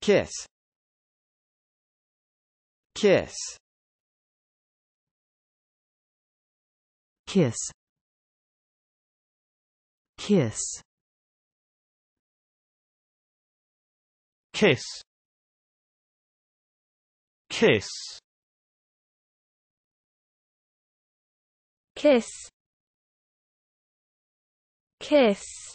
Kiss. Kiss. Kiss. Kiss. Kiss. Kiss. Kiss. Kiss.